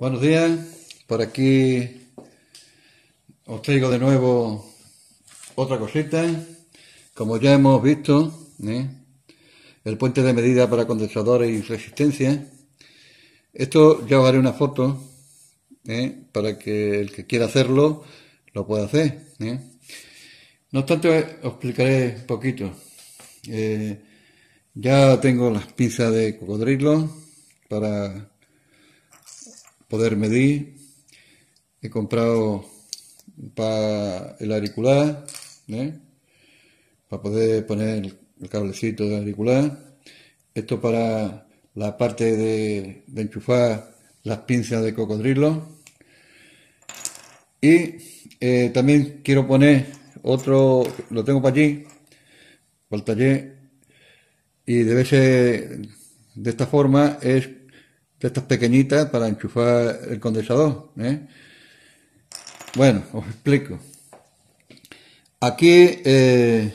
Buenos días, por aquí os traigo de nuevo otra cosita. Como ya hemos visto, ¿eh? el puente de medida para condensadores y resistencia. Esto ya os haré una foto ¿eh? para que el que quiera hacerlo lo pueda hacer. ¿eh? No obstante, os explicaré un poquito. ya tengo las pinzas de cocodrilo para poder medir. He comprado para el auricular, ¿eh? para poder poner el cablecito de auricular. Esto para la parte de, enchufar las pinzas de cocodrilo. Y eh, también quiero poner otro, lo tengo para allí, para el taller, y debe ser de esta forma, es de estas pequeñitas para enchufar el condensador. ¿eh? Bueno, os explico. Aquí eh,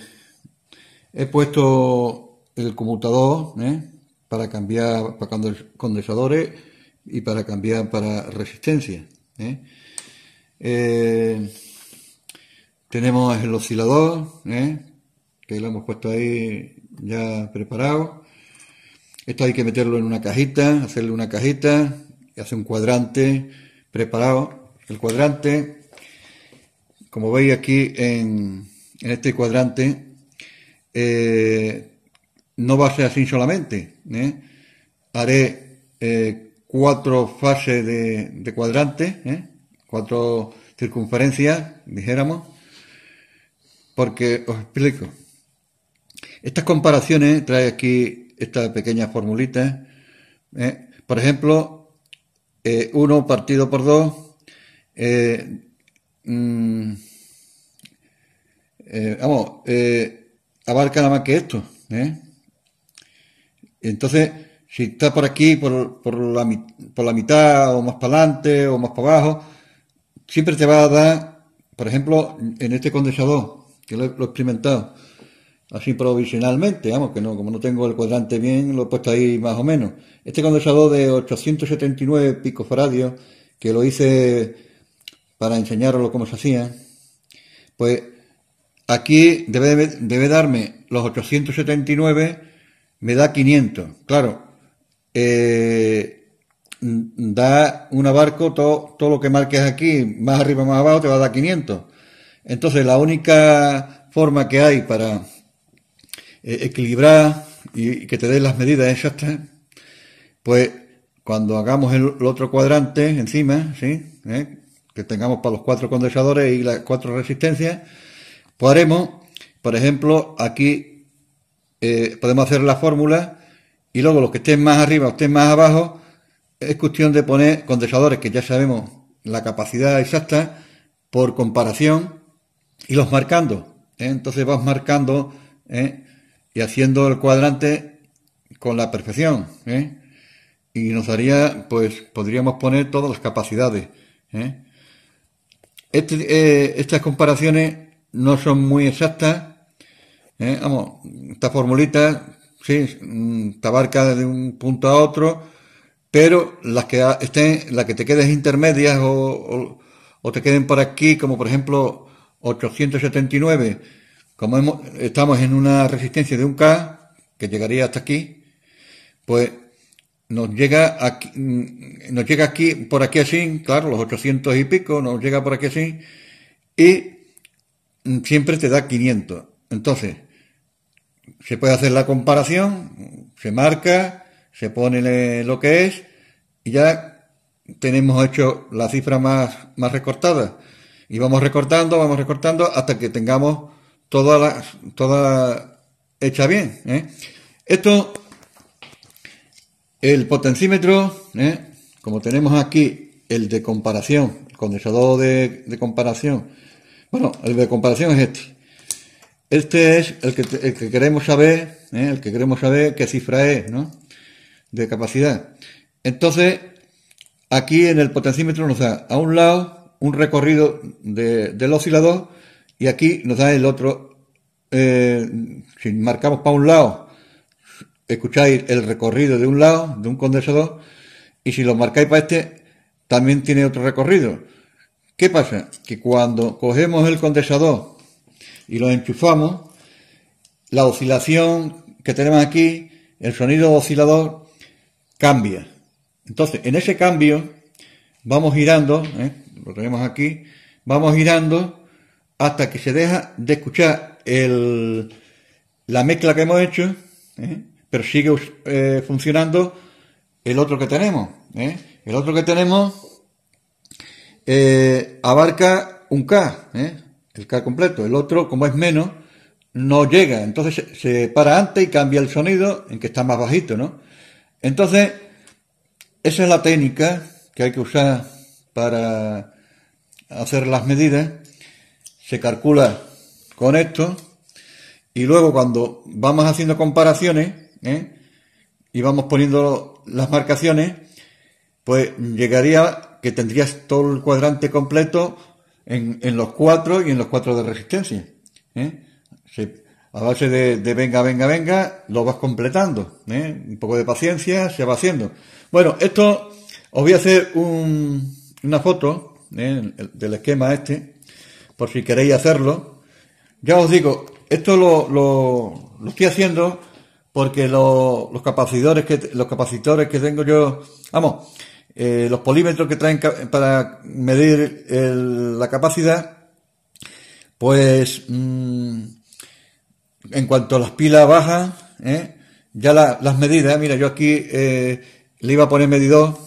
he puesto el conmutador ¿eh? para cambiar para condensadores y para cambiar para resistencia. tenemos el oscilador, que lo hemos puesto ahí ya preparado. Esto hay que meterlo en una cajita, hacerle una cajita, y un cuadrante preparado. El cuadrante, como veis aquí en, este cuadrante, eh, no va a ser así solamente. ¿eh? Haré eh, cuatro fases de, de cuadrante, cuatro circunferencias, dijéramos, porque os explico. Estas comparaciones trae aquí esta pequeña formulita. ¿eh? Por ejemplo, 1 eh, partido por 2. Eh, mm, vamos, abarca nada más que esto. Entonces, si está por aquí, por, la, mitad, o más para adelante, o más para abajo, siempre te va a dar, por ejemplo, en este condensador, que lo he experimentado, así provisionalmente, vamos, que no, como no tengo el cuadrante bien, lo he puesto ahí más o menos. Este condensador de 879 picofaradios, que lo hice para enseñarlo cómo se hacía, pues aquí debe, debe darme los 879, me da 500. Claro, eh, da un abarco todo, todo lo que marques aquí, más arriba, más abajo, te va a dar 500. Entonces, la única forma que hay para eh, equilibrada y, que te dé las medidas exactas, ¿eh? pues cuando hagamos el, otro cuadrante encima, ¿sí? ¿Eh? que tengamos para los cuatro condensadores y las cuatro resistencias, podremos, pues por ejemplo, aquí podemos hacer la fórmula y luego los que estén más arriba o estén más abajo, es cuestión de poner condensadores que ya sabemos la capacidad exacta por comparación y los marcando. Entonces vamos marcando y haciendo el cuadrante con la perfección. ¿eh? Y nos haría pues podríamos poner todas las capacidades. ¿eh? Este, eh, estas comparaciones no son muy exactas. Vamos, esta formulita sí, mm, te abarca de un punto a otro, pero las que estén, las que te quedes intermedias o, o te queden por aquí, como por ejemplo 879 como estamos en una resistencia de un K, que llegaría hasta aquí, pues nos llega aquí, mm, nos llega aquí, por aquí así, claro, los 800 y pico, nos llega por aquí así, y mm, siempre te da 500. Entonces, se puede hacer la comparación, se marca, se pone lo que es, y ya tenemos hecho la cifra más, más recortada. Y vamos recortando, vamos recortando hasta que tengamos toda, toda hecha bien. ¿eh? Esto, el potencímetro ¿eh? como tenemos aquí el de comparación, el condensador de, comparación, bueno, el de comparación es este. Este es el que, el que queremos saber, ¿eh? el que queremos saber qué cifra es, ¿no? De capacidad. Entonces, aquí en el potencímetro nos da a un lado un recorrido del oscilador y aquí nos da el otro, eh, si marcamos para un lado, escucháis el recorrido de un lado, de un condensador, y si lo marcáis para este, también tiene otro recorrido. ¿Qué pasa? Que cuando cogemos el condensador y lo enchufamos, la oscilación que tenemos aquí, el sonido oscilador, cambia. Entonces, en ese cambio, vamos girando, ¿eh? lo tenemos aquí, vamos girando hasta que se deja de escuchar el, la mezcla que hemos hecho, ¿eh? pero sigue eh, funcionando el otro que tenemos. ¿eh? El otro que tenemos abarca un K, el K completo. El otro, como es menos, no llega. Entonces se, para antes y cambia el sonido en que está más bajito, ¿no? Entonces, esa es la técnica que hay que usar para hacer las medidas se calcula con esto y luego cuando vamos haciendo comparaciones ¿eh? y vamos poniendo las marcaciones, pues llegaría que tendrías todo el cuadrante completo en, en los cuatro y en los cuatro de resistencia. ¿eh? a base de, venga, venga, venga, lo vas completando. ¿eh? Un poco de paciencia se va haciendo. Bueno, esto os voy a hacer una foto del esquema este por si queréis hacerlo. Ya os digo, esto lo, lo, estoy haciendo porque los capacitores que los capacitores que tengo yo, vamos, eh, los polímetros que traen para medir la capacidad, pues mm, en cuanto a las pilas bajas, ¿eh? ya las medidas, mira, yo aquí eh, le iba a poner medidor,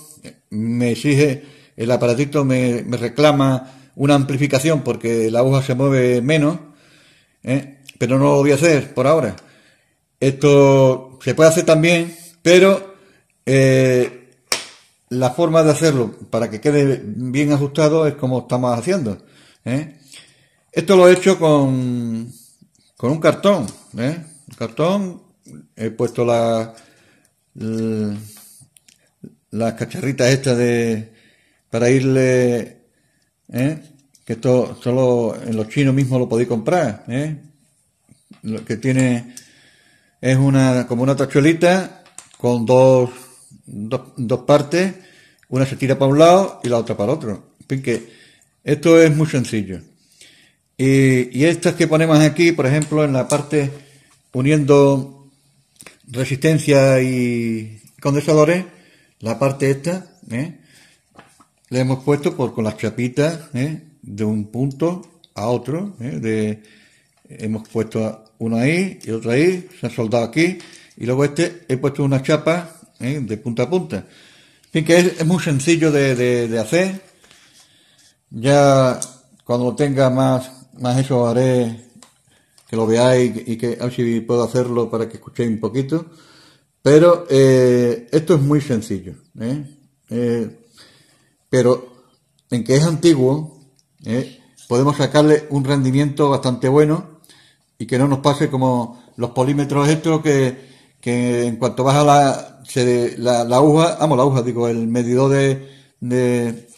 me exige, el aparatito me, me reclama una amplificación porque la aguja se mueve menos, ¿eh? pero no lo voy a hacer por ahora. Esto se puede hacer también, pero eh, la forma de hacerlo para que quede bien ajustado es como estamos haciendo. ¿eh? Esto lo he hecho con, con un cartón. cartón, he puesto la, las cacharritas estas de, para irle ¿eh? que esto solo en los chinos mismos lo podéis comprar, ¿eh? lo que tiene es una como una tachuelita con dos, dos, partes, una se tira para un lado y la otra para el otro. fin, que esto es muy sencillo. Y, estas que ponemos aquí, por ejemplo, en la parte poniendo resistencia y condensadores, la parte esta, ¿eh? le hemos puesto por, con las chapitas ¿eh? de un punto a otro. ¿eh? De, hemos puesto uno ahí y otro ahí, se ha soldado aquí. Y luego este he puesto una chapa ¿eh? de punta a punta. En que es, muy sencillo de, hacer. Ya cuando tenga más, más eso haré que lo veáis y que a ver si puedo hacerlo para que escuchéis un poquito. Pero esto es muy sencillo pero en que es antiguo, ¿eh? podemos sacarle un rendimiento bastante bueno y que no nos pase como los polímetros estos que, en cuanto baja la, la, aguja, vamos, la aguja, digo, el medidor de,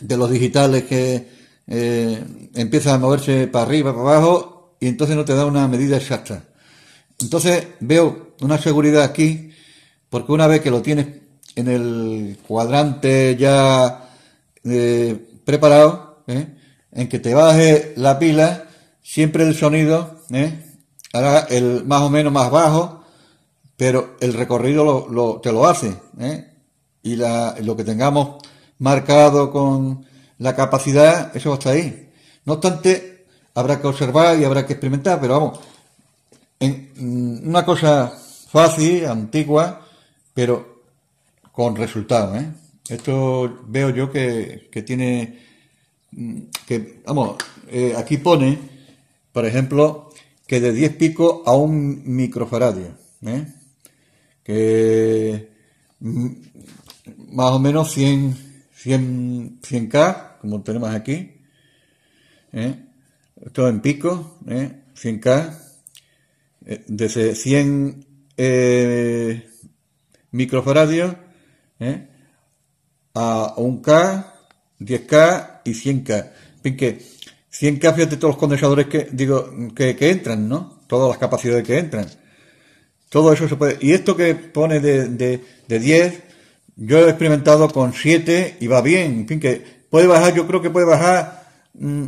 los digitales que eh, empieza a moverse para arriba, para abajo, y entonces no te da una medida exacta. Entonces veo una seguridad aquí, porque una vez que lo tienes en el cuadrante ya eh, preparado, eh, en que te baje la pila, siempre el sonido ¿eh? el más o menos más bajo, pero el recorrido te lo hace. Eh, y lo que tengamos marcado con la capacidad, eso está ahí. No obstante, habrá que observar y habrá que experimentar, pero vamos, en, mm, una cosa fácil, antigua, pero con resultados. ¿eh? Esto veo yo que, tiene, mm, que, vamos, eh, aquí pone, por ejemplo, que de 10 pico a un microfaradio, ¿eh? que mm, más o menos 100, 100, k como tenemos aquí, ¿eh? esto en pico, 100K, desde 100 microfaradios, ¿eh? a 1K, 10K y 100K. En fin, que 100K, fíjate todos los condensadores que, digo, que, entran, ¿no? Todas las capacidades que entran. Todo eso se puede. Y esto que pone de, de, 10, yo he experimentado con 7 y va bien. En fin, que puede bajar, yo creo que puede bajar, mm,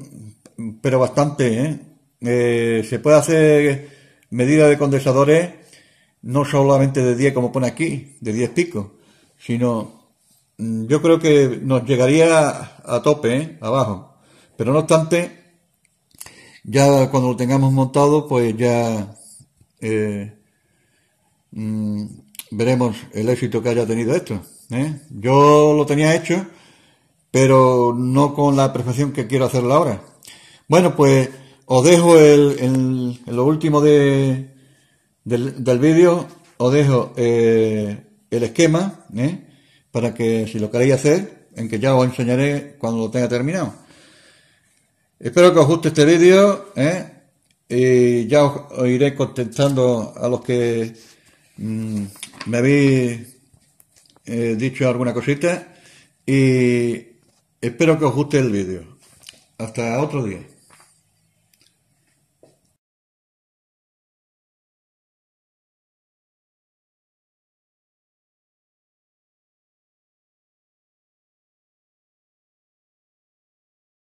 pero bastante. ¿eh? Eh, se puede hacer medida de condensadores no solamente de 10 como pone aquí, de 10 pico. sino Mm, yo creo que nos llegaría a tope, ¿eh? abajo. Pero no obstante, ya cuando lo tengamos montado, pues ya eh, mm, veremos el éxito que haya tenido esto. ¿eh? Yo lo tenía hecho, pero no con la perfección que quiero hacerlo ahora. Bueno, pues os dejo el, el, lo último de, del, del vídeo, os dejo eh, el esquema. ¿eh? para que si lo queréis hacer, en que ya os enseñaré cuando lo tenga terminado. Espero que os guste este vídeo ¿eh? y ya os, iré contestando a los que mm, me habéis eh, dicho alguna cosita y espero que os guste el vídeo. Hasta otro día.